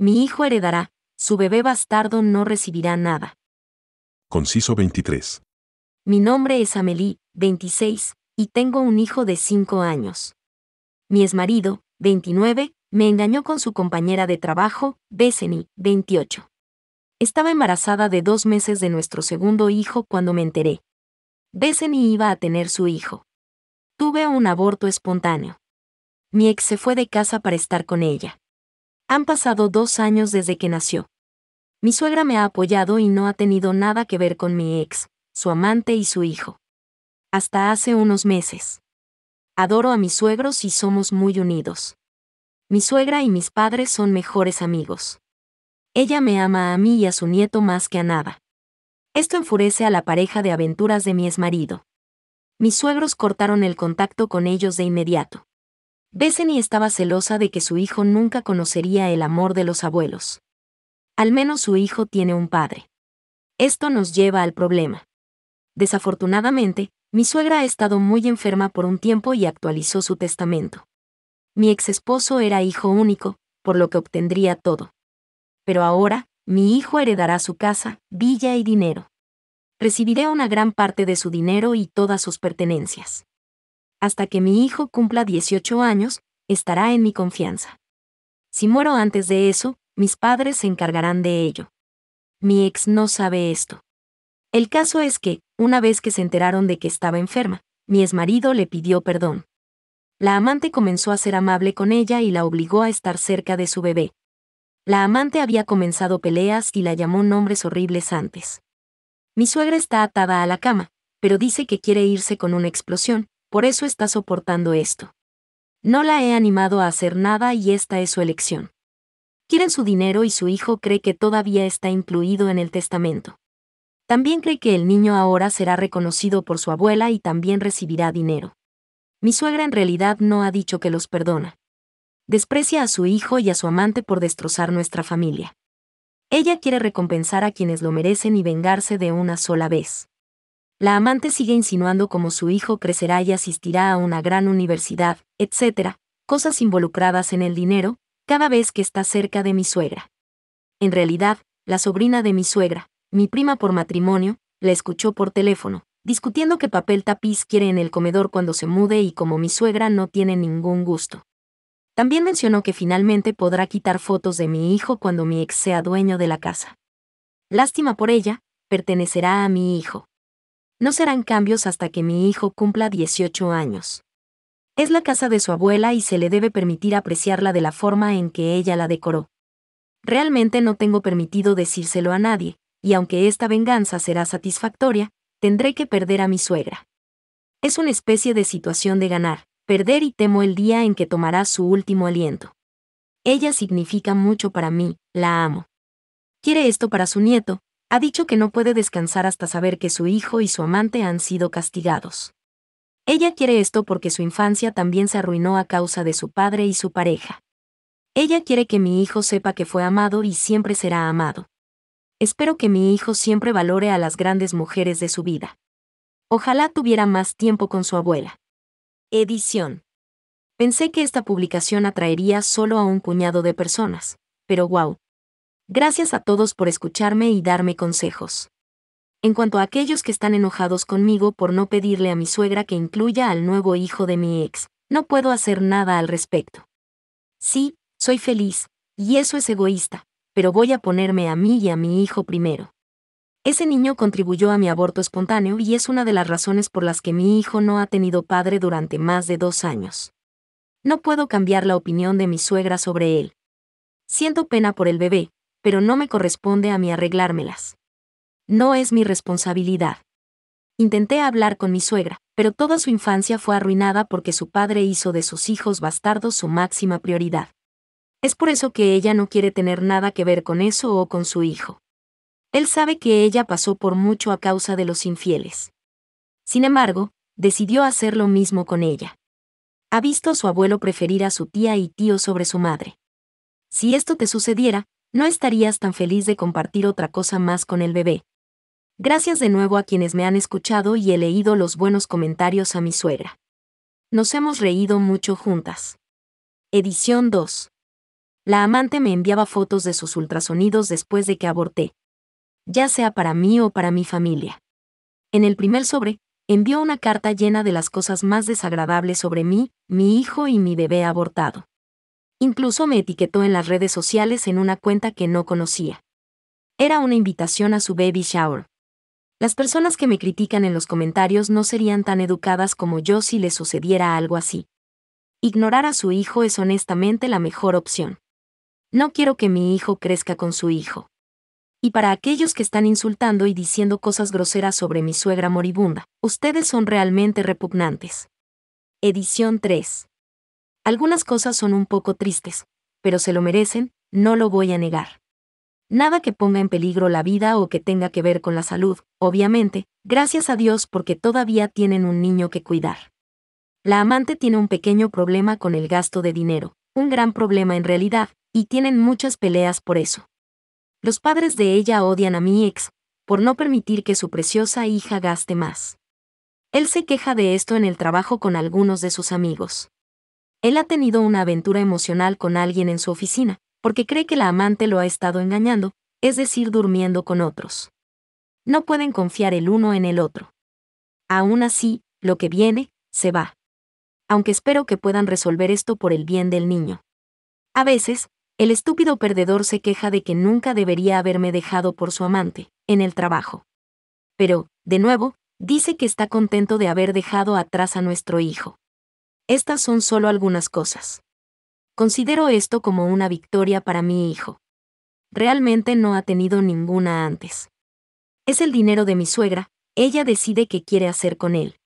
Mi hijo heredará, su bebé bastardo no recibirá nada. Conciso 23. Mi nombre es Amelie, 26, y tengo un hijo de 5 años. Mi exmarido, 29, me engañó con su compañera de trabajo, Bessany, 28. Estaba embarazada de dos meses de nuestro segundo hijo cuando me enteré. Bessany iba a tener su hijo. Tuve un aborto espontáneo. Mi ex se fue de casa para estar con ella. Han pasado dos años desde que nació. Mi suegra me ha apoyado y no ha tenido nada que ver con mi ex, su amante y su hijo. Hasta hace unos meses. Adoro a mis suegros y somos muy unidos. Mi suegra y mis padres son mejores amigos. Ella me ama a mí y a su nieto más que a nada. Esto enfurece a la pareja de aventuras de mi exmarido. Mis suegros cortaron el contacto con ellos de inmediato. Bessany estaba celosa de que su hijo nunca conocería el amor de los abuelos. Al menos su hijo tiene un padre. Esto nos lleva al problema. Desafortunadamente, mi suegra ha estado muy enferma por un tiempo y actualizó su testamento. Mi ex esposo era hijo único, por lo que obtendría todo. Pero ahora, mi hijo heredará su casa, villa y dinero. Recibiré una gran parte de su dinero y todas sus pertenencias hasta que mi hijo cumpla 18 años, estará en mi confianza. Si muero antes de eso, mis padres se encargarán de ello. Mi ex no sabe esto. El caso es que, una vez que se enteraron de que estaba enferma, mi exmarido le pidió perdón. La amante comenzó a ser amable con ella y la obligó a estar cerca de su bebé. La amante había comenzado peleas y la llamó nombres horribles antes. Mi suegra está atada a la cama, pero dice que quiere irse con una explosión, por eso está soportando esto. No la he animado a hacer nada y esta es su elección. Quieren su dinero y su hijo cree que todavía está incluido en el testamento. También cree que el niño ahora será reconocido por su abuela y también recibirá dinero. Mi suegra en realidad no ha dicho que los perdona. Desprecia a su hijo y a su amante por destrozar nuestra familia. Ella quiere recompensar a quienes lo merecen y vengarse de una sola vez. La amante sigue insinuando cómo su hijo crecerá y asistirá a una gran universidad, etc., cosas involucradas en el dinero, cada vez que está cerca de mi suegra. En realidad, la sobrina de mi suegra, mi prima por matrimonio, la escuchó por teléfono, discutiendo qué papel tapiz quiere en el comedor cuando se mude y como mi suegra no tiene ningún gusto. También mencionó que finalmente podrá quitar fotos de mi hijo cuando mi ex sea dueño de la casa. Lástima por ella, pertenecerá a mi hijo. No serán cambios hasta que mi hijo cumpla 18 años. Es la casa de su abuela y se le debe permitir apreciarla de la forma en que ella la decoró. Realmente no tengo permitido decírselo a nadie, y aunque esta venganza será satisfactoria, tendré que perder a mi suegra. Es una especie de situación de ganar, perder y temo el día en que tomará su último aliento. Ella significa mucho para mí, la amo. Quiere esto para su nieto, ha dicho que no puede descansar hasta saber que su hijo y su amante han sido castigados. Ella quiere esto porque su infancia también se arruinó a causa de su padre y su pareja. Ella quiere que mi hijo sepa que fue amado y siempre será amado. Espero que mi hijo siempre valore a las grandes mujeres de su vida. Ojalá tuviera más tiempo con su abuela. Edición. Pensé que esta publicación atraería solo a un cuñado de personas, pero wow, Gracias a todos por escucharme y darme consejos. En cuanto a aquellos que están enojados conmigo por no pedirle a mi suegra que incluya al nuevo hijo de mi ex, no puedo hacer nada al respecto. Sí, soy feliz, y eso es egoísta, pero voy a ponerme a mí y a mi hijo primero. Ese niño contribuyó a mi aborto espontáneo y es una de las razones por las que mi hijo no ha tenido padre durante más de dos años. No puedo cambiar la opinión de mi suegra sobre él. Siento pena por el bebé, pero no me corresponde a mí arreglármelas. No es mi responsabilidad. Intenté hablar con mi suegra, pero toda su infancia fue arruinada porque su padre hizo de sus hijos bastardos su máxima prioridad. Es por eso que ella no quiere tener nada que ver con eso o con su hijo. Él sabe que ella pasó por mucho a causa de los infieles. Sin embargo, decidió hacer lo mismo con ella. Ha visto a su abuelo preferir a su tía y tío sobre su madre. Si esto te sucediera, no estarías tan feliz de compartir otra cosa más con el bebé. Gracias de nuevo a quienes me han escuchado y he leído los buenos comentarios a mi suegra. Nos hemos reído mucho juntas. Edición 2. La amante me enviaba fotos de sus ultrasonidos después de que aborté. Ya sea para mí o para mi familia. En el primer sobre, envió una carta llena de las cosas más desagradables sobre mí, mi hijo y mi bebé abortado. Incluso me etiquetó en las redes sociales en una cuenta que no conocía. Era una invitación a su baby shower. Las personas que me critican en los comentarios no serían tan educadas como yo si le sucediera algo así. Ignorar a su hijo es honestamente la mejor opción. No quiero que mi hijo crezca con su hijo. Y para aquellos que están insultando y diciendo cosas groseras sobre mi suegra moribunda, ustedes son realmente repugnantes. Edición 3. Algunas cosas son un poco tristes, pero se lo merecen, no lo voy a negar. Nada que ponga en peligro la vida o que tenga que ver con la salud, obviamente, gracias a Dios porque todavía tienen un niño que cuidar. La amante tiene un pequeño problema con el gasto de dinero, un gran problema en realidad, y tienen muchas peleas por eso. Los padres de ella odian a mi ex, por no permitir que su preciosa hija gaste más. Él se queja de esto en el trabajo con algunos de sus amigos. Él ha tenido una aventura emocional con alguien en su oficina, porque cree que la amante lo ha estado engañando, es decir, durmiendo con otros. No pueden confiar el uno en el otro. Aún así, lo que viene, se va. Aunque espero que puedan resolver esto por el bien del niño. A veces, el estúpido perdedor se queja de que nunca debería haberme dejado por su amante, en el trabajo. Pero, de nuevo, dice que está contento de haber dejado atrás a nuestro hijo. Estas son solo algunas cosas. Considero esto como una victoria para mi hijo. Realmente no ha tenido ninguna antes. Es el dinero de mi suegra, ella decide qué quiere hacer con él.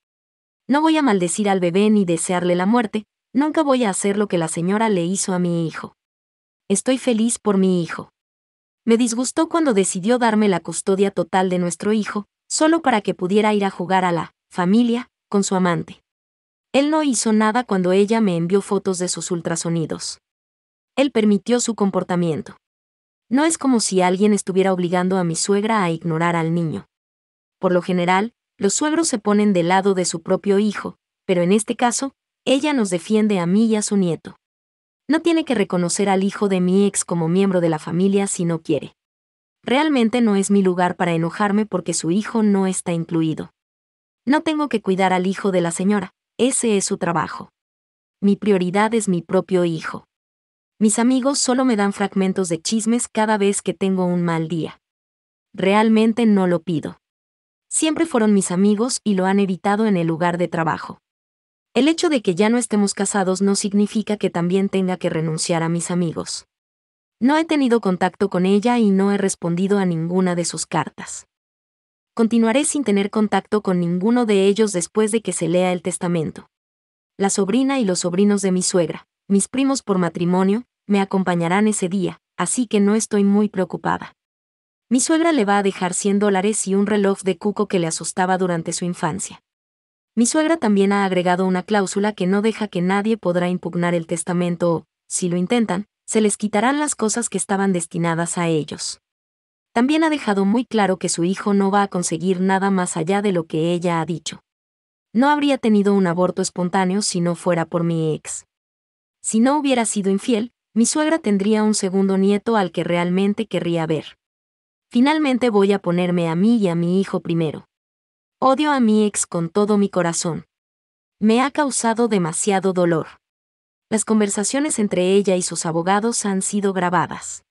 No voy a maldecir al bebé ni desearle la muerte, nunca voy a hacer lo que la señora le hizo a mi hijo. Estoy feliz por mi hijo. Me disgustó cuando decidió darme la custodia total de nuestro hijo, solo para que pudiera ir a jugar a la familia con su amante. Él no hizo nada cuando ella me envió fotos de sus ultrasonidos. Él permitió su comportamiento. No es como si alguien estuviera obligando a mi suegra a ignorar al niño. Por lo general, los suegros se ponen del lado de su propio hijo, pero en este caso, ella nos defiende a mí y a su nieto. No tiene que reconocer al hijo de mi ex como miembro de la familia si no quiere. Realmente no es mi lugar para enojarme porque su hijo no está incluido. No tengo que cuidar al hijo de la señora, ese es su trabajo. Mi prioridad es mi propio hijo. Mis amigos solo me dan fragmentos de chismes cada vez que tengo un mal día. Realmente no lo pido. Siempre fueron mis amigos y lo han evitado en el lugar de trabajo. El hecho de que ya no estemos casados no significa que también tenga que renunciar a mis amigos. No he tenido contacto con ella y no he respondido a ninguna de sus cartas. Continuaré sin tener contacto con ninguno de ellos después de que se lea el testamento. La sobrina y los sobrinos de mi suegra, mis primos por matrimonio, me acompañarán ese día, así que no estoy muy preocupada. Mi suegra le va a dejar 100 dólares y un reloj de cuco que le asustaba durante su infancia. Mi suegra también ha agregado una cláusula que no deja que nadie podrá impugnar el testamento o, si lo intentan, se les quitarán las cosas que estaban destinadas a ellos también ha dejado muy claro que su hijo no va a conseguir nada más allá de lo que ella ha dicho. No habría tenido un aborto espontáneo si no fuera por mi ex. Si no hubiera sido infiel, mi suegra tendría un segundo nieto al que realmente querría ver. Finalmente voy a ponerme a mí y a mi hijo primero. Odio a mi ex con todo mi corazón. Me ha causado demasiado dolor. Las conversaciones entre ella y sus abogados han sido grabadas.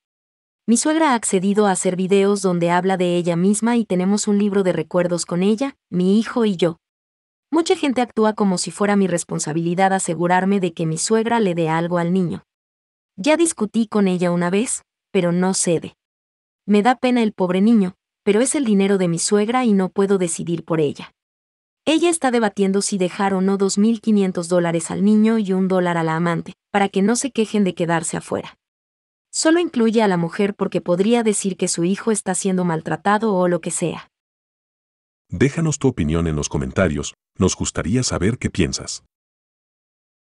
Mi suegra ha accedido a hacer videos donde habla de ella misma y tenemos un libro de recuerdos con ella, mi hijo y yo. Mucha gente actúa como si fuera mi responsabilidad asegurarme de que mi suegra le dé algo al niño. Ya discutí con ella una vez, pero no cede. Me da pena el pobre niño, pero es el dinero de mi suegra y no puedo decidir por ella. Ella está debatiendo si dejar o no 2.500 dólares al niño y un dólar a la amante, para que no se quejen de quedarse afuera solo incluye a la mujer porque podría decir que su hijo está siendo maltratado o lo que sea. Déjanos tu opinión en los comentarios, nos gustaría saber qué piensas.